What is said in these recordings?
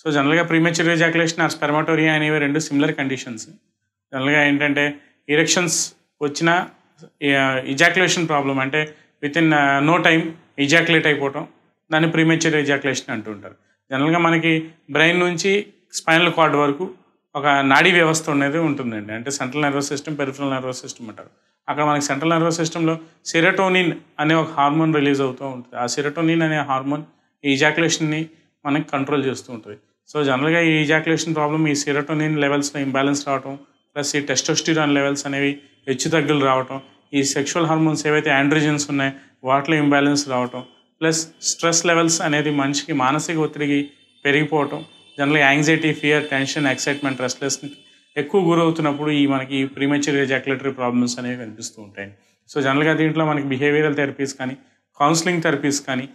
so జనరల్గా ప్రీమెచర్ ejaculation are స్పెర్మాటోరియా అనేవి రెండు సిమిలర్ కండిషన్స్ జనరల్గా ఏంటంటే ఇరెక్షన్స్ వచ్చిన ఇజాక్యులేషన్ ప్రాబ్లం అంటే within no time ejaculate అయిపోవటం దాన్ని ప్రీమేచర్ ఎజాక్యులేషన్ అంటూ ఉంటారు జనరల్గా మనకి బ్రెయిన్ నుంచి స్పైనల్ కార్డ్ వరకు ఒక నాడీ వ్యవస్థ అనేది ఉంటుందండి అంటే central nervous system peripheral nervous system అంటారు అక్కడ మనకి సెంట్రల్ నర్వస్ సిస్టంలో సిరటోనిన్ అనే ఒక హార్మోన్ రిలీజ్ అవుతూ ఉంటుంది ఆ సిరటోనిన్ అనే హార్మోన్ ఈ ఇజాక్యులేషన్ని మనకి కంట్రోల్ చేస్తూ ఉంటుంది సో జనరల్గా ఈ ఇజాక్యులేషన్ ప్రాబ్లమ్ ఈ సిరటోనిన్ లెవెల్స్లో ఇంబ్యాలెన్స్ రావటం ప్లస్ ఈ టెస్టోస్టిరాన్ లెవెల్స్ అనేవి హెచ్చు తగ్గులు రావటం ఈ సెక్షువల్ హార్మోన్స్ ఏవైతే యాండ్రిజన్స్ ఉన్నాయో వాటిలో ఇంబ్యాలెన్స్ రావటం ప్లస్ స్ట్రెస్ లెవెల్స్ అనేది మనిషికి మానసిక ఒత్తిడికి పెరిగిపోవటం జనరల్గా anxiety fear tension excitement restless ఎక్కువ గురవుతున్నప్పుడు ఈ మనకి ప్రీమెచ్యూర్ ఎజాక్యులేటరీ ప్రాబ్లమ్స్ అనేవి కనిపిస్తూ ఉంటాయి సో జనరల్గా దీంట్లో మనకి బిహేవియరల్ థెరపీస్ కానీ కౌన్సిలింగ్ థెరపీస్ కానీ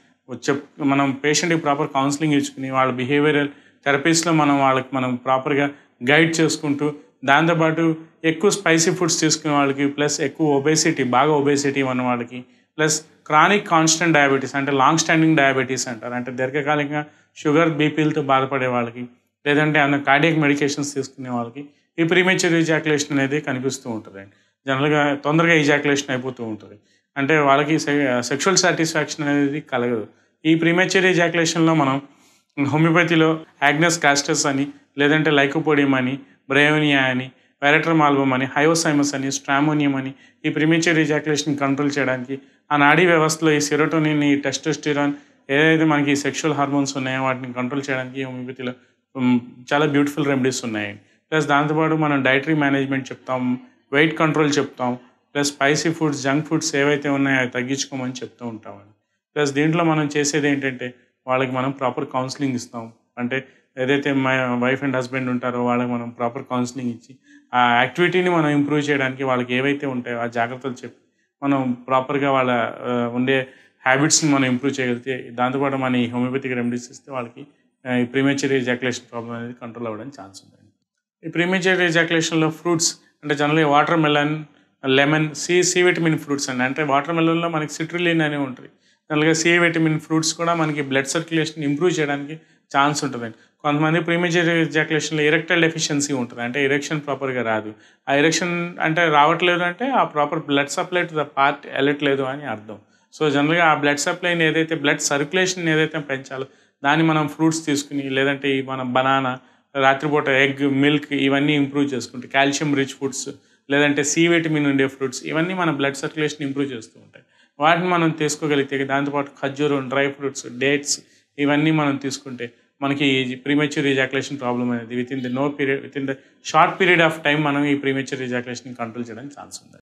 చెప్ మనం పేషెంట్కి ప్రాపర్ కౌన్సిలింగ్ ఇచ్చుకుని వాళ్ళ బిహేవియరల్ థెరపీస్లో మనం వాళ్ళకి మనం ప్రాపర్గా గైడ్ చేసుకుంటూ దాంతోపాటు ఎక్కువ స్పైసీ ఫుడ్స్ తీసుకునే వాళ్ళకి ప్లస్ ఎక్కువ ఒబేసిటీ బాగా ఒబేసిటీ ఉన్న వాళ్ళకి ప్లస్ క్రానిక్ కాన్స్టెంట్ డయాబెటీస్ అంటే లాంగ్ స్టాండింగ్ డయాబెటీస్ అంటారు అంటే దీర్ఘకాలికంగా షుగర్ బీపీలతో బాధపడే వాళ్ళకి లేదంటే ఏమైనా కార్డియక్ మెడికేషన్స్ తీసుకునే వాళ్ళకి ఈ ప్రీమేచర్ ఇజాక్యులేషన్ అనేది కనిపిస్తూ ఉంటుంది జనరల్గా తొందరగా ఇజాక్యులేషన్ అయిపోతూ ఉంటుంది అంటే వాళ్ళకి సెక్షువల్ సాటిస్ఫాక్షన్ అనేది కలగదు ఈ ప్రీమేచర్ ఇజాక్యులేషన్లో మనం హోమియోపతిలో యాగ్నస్ కాస్టస్ అని లేదంటే లైకోపోడియం అని బ్రయోనియా అని వెరట్రమ్ ఆల్బమ్ అని హైవోసైమస్ అని స్ట్రామోనియం అని ఈ ప్రిమేచర్ ఇజాక్యులేషన్ కంట్రోల్ చేయడానికి ఆ నాడీ వ్యవస్థలో ఈ సెరోటోనిన్ ఈ టెస్టోస్టిరాన్ ఏదైతే మనకి సెక్షువల్ హార్మోన్స్ ఉన్నాయో వాటిని కంట్రోల్ చేయడానికి హోమియోపతిలో చాలా బ్యూటిఫుల్ రెమెడీస్ ఉన్నాయి ప్లస్ దాంతోపాటు మనం డైటరీ మేనేజ్మెంట్ చెప్తాం వెయిట్ కంట్రోల్ చెప్తాం plus spicy foods junk foods ఏవైతే ఉన్నాయో అవి తగ్గించుకోమని చెప్తూ ఉంటామండి ప్లస్ దీంట్లో మనం చేసేది ఏంటంటే వాళ్ళకి మనం ప్రాపర్ కౌన్సిలింగ్ ఇస్తాం అంటే ఏదైతే మా వైఫ్ అండ్ హస్బెండ్ ఉంటారో వాళ్ళకి మనం ప్రాపర్ కౌన్సిలింగ్ ఇచ్చి ఆ యాక్టివిటీని మనం ఇంప్రూవ్ చేయడానికి వాళ్ళకి ఏవైతే ఉంటాయో ఆ జాగ్రత్తలు చెప్పి మనం ప్రాపర్గా వాళ్ళ ఉండే హ్యాబిట్స్ని మనం ఇంప్రూవ్ చేయగలిగితే దాంతోపాటు మన ఈ హోమియోపతిక్ రెమెడీస్ ఇస్తే వాళ్ళకి ఈ ప్రీమేచర్ ఎజాక్యులేషన్ ప్రాబ్లం అనేది కంట్రోల్ అవ్వడానికి ఛాన్స్ ఉందండి ఈ ప్రీమేచర్ ఎజాక్యులేషన్లో ఫ్రూట్స్ అంటే జనరల్గా water melon lemon C C vitamin fruits అండి అంటే వాటర్ మెలన్లో మనకి సిట్రిలిన్ అనేవి ఉంటాయి అలాగే సి విటమిన్ ఫ్రూట్స్ కూడా మనకి బ్లడ్ సర్క్యులేషన్ ఇంప్రూవ్ చేయడానికి ఛాన్స్ ఉంటుందండి కొంతమంది ప్రీమేజర్ ఎజాక్యులేషన్లో ఎరెక్టల్ డెఫిషియన్సీ ఉంటుంది అంటే ఎరెక్షన్ ప్రాపర్గా రాదు ఆ ఎరెక్షన్ అంటే రావట్లేదు అంటే ఆ proper blood supply to the part వెళ్ళట్లేదు అని అర్థం సో జనరల్గా ఆ బ్లడ్ సప్లైని ఏదైతే బ్లడ్ సర్క్యులేషన్ ఏదైతే పెంచాలో దాన్ని మనం ఫ్రూట్స్ తీసుకుని లేదంటే ఈ మన బనానా రాత్రిపూట ఎగ్ మిల్క్ ఇవన్నీ ఇంప్రూవ్ చేసుకుంటాయి కాల్షియం రిచ్ ఫుడ్స్ లేదంటే సి విటమిన్ ఉండే ఫ్రూట్స్ ఇవన్నీ మన బ్లడ్ సర్క్యులేషన్ ఇంప్రూవ్ చేస్తూ ఉంటాయి వాటిని మనం తీసుకోగలిగితే దాంతోపాటు ఖర్జూరం డ్రై ఫ్రూట్స్ డేట్స్ ఇవన్నీ మనం తీసుకుంటే మనకి ప్రీమెచ్యూర్ రిజాక్యులేషన్ ప్రాబ్లం అనేది within the no period within the short period of time మనం ఈ ప్రీమెచ్యూర్ రిజాక్యులేషన్ కంట్రోల్ చేయడానికి ఛాన్స్ ఉంది